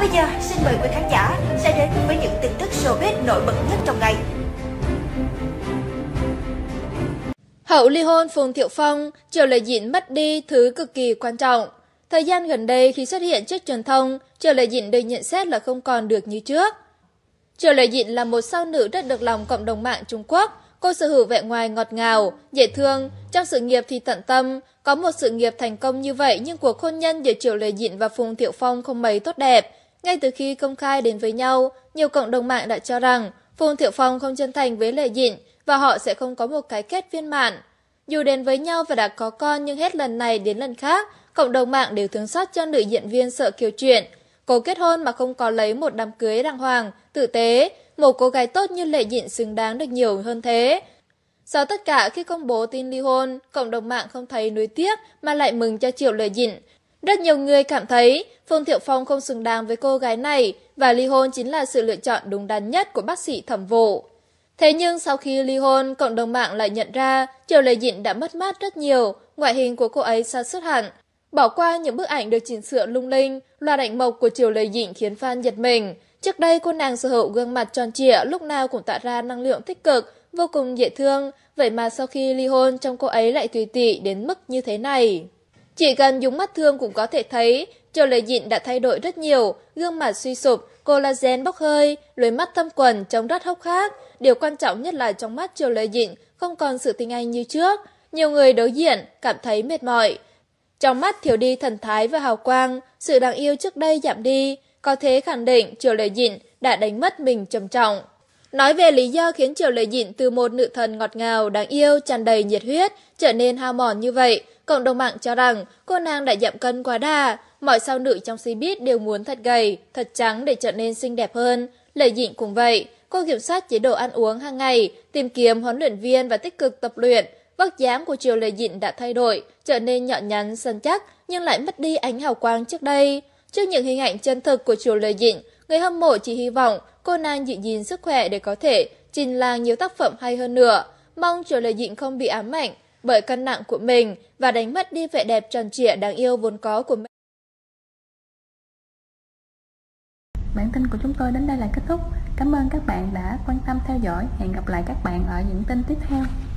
bây giờ, xin mời quý khán giả sẽ đến với những tin tức showbiz nổi bật nhất trong ngày. Hậu ly hôn Phùng Thiệu Phong, Triệu Lệ Dĩnh mất đi thứ cực kỳ quan trọng. Thời gian gần đây khi xuất hiện trước truyền thông, Triệu Lệ Dĩnh được nhận xét là không còn được như trước. Triệu Lệ Dĩnh là một sao nữ rất được lòng cộng đồng mạng Trung Quốc. Cô sở hữu vẻ ngoài ngọt ngào, dễ thương, trong sự nghiệp thì tận tâm. Có một sự nghiệp thành công như vậy nhưng cuộc hôn nhân giữa Triệu Lệ Dĩnh và Phùng Thiệu Phong không mấy tốt đẹp. Ngay từ khi công khai đến với nhau, nhiều cộng đồng mạng đã cho rằng Phùng Thiệu Phong không chân thành với Lệ Dịnh và họ sẽ không có một cái kết viên mãn. Dù đến với nhau và đã có con nhưng hết lần này đến lần khác, cộng đồng mạng đều thương xót cho nữ diễn viên sợ kiều chuyện. cố kết hôn mà không có lấy một đám cưới đàng hoàng, tử tế, một cô gái tốt như Lệ Dịnh xứng đáng được nhiều hơn thế. Sau tất cả khi công bố tin ly hôn, cộng đồng mạng không thấy nuối tiếc mà lại mừng cho Triệu Lệ Dịnh, rất nhiều người cảm thấy Phương Thiệu Phong không xứng đáng với cô gái này và ly hôn chính là sự lựa chọn đúng đắn nhất của bác sĩ thẩm vụ. Thế nhưng sau khi ly hôn, cộng đồng mạng lại nhận ra Triều Lê Dịn đã mất mát rất nhiều, ngoại hình của cô ấy xa sút hẳn. Bỏ qua những bức ảnh được chỉnh sửa lung linh, loạt ảnh mộc của Triều Lê Dịn khiến fan giật mình. Trước đây cô nàng sở hữu gương mặt tròn trịa lúc nào cũng tỏa ra năng lượng tích cực, vô cùng dễ thương, vậy mà sau khi ly hôn trong cô ấy lại tùy tị đến mức như thế này. Chỉ cần dùng mắt thương cũng có thể thấy, Châu Lệ Dịn đã thay đổi rất nhiều, gương mặt suy sụp, collagen bốc hơi, lối mắt thâm quần trông rất hốc khác Điều quan trọng nhất là trong mắt Châu Lệ Dịn không còn sự tinh anh như trước. Nhiều người đối diện cảm thấy mệt mỏi. Trong mắt thiếu đi thần thái và hào quang, sự đáng yêu trước đây giảm đi, có thể khẳng định Triều Lệ Dịn đã đánh mất mình trầm trọng. Nói về lý do khiến Triệu Lệ Dịn từ một nữ thần ngọt ngào, đáng yêu, tràn đầy nhiệt huyết, trở nên hao mòn như vậy, cộng đồng mạng cho rằng cô nàng đã giảm cân quá đà. Mọi sao nữ trong showbiz đều muốn thật gầy, thật trắng để trở nên xinh đẹp hơn. Lệ Dịn cũng vậy, cô kiểm soát chế độ ăn uống hàng ngày, tìm kiếm huấn luyện viên và tích cực tập luyện. Vóc dáng của Triều Lệ Dịn đã thay đổi, trở nên nhọn nhắn, săn chắc nhưng lại mất đi ánh hào quang trước đây. Trước những hình ảnh chân thực của Triều Lệ Dịn, Người hâm mộ chỉ hy vọng cô nàng giữ gìn sức khỏe để có thể trình làng nhiều tác phẩm hay hơn nữa, mong Triệu Lệ Dĩnh không bị ám ảnh bởi cân nặng của mình và đánh mất đi vẻ đẹp tròn trịa đáng yêu vốn có của mình. Bản tin của chúng tôi đến đây là kết thúc. Cảm ơn các bạn đã quan tâm theo dõi. Hẹn gặp lại các bạn ở những tin tiếp theo.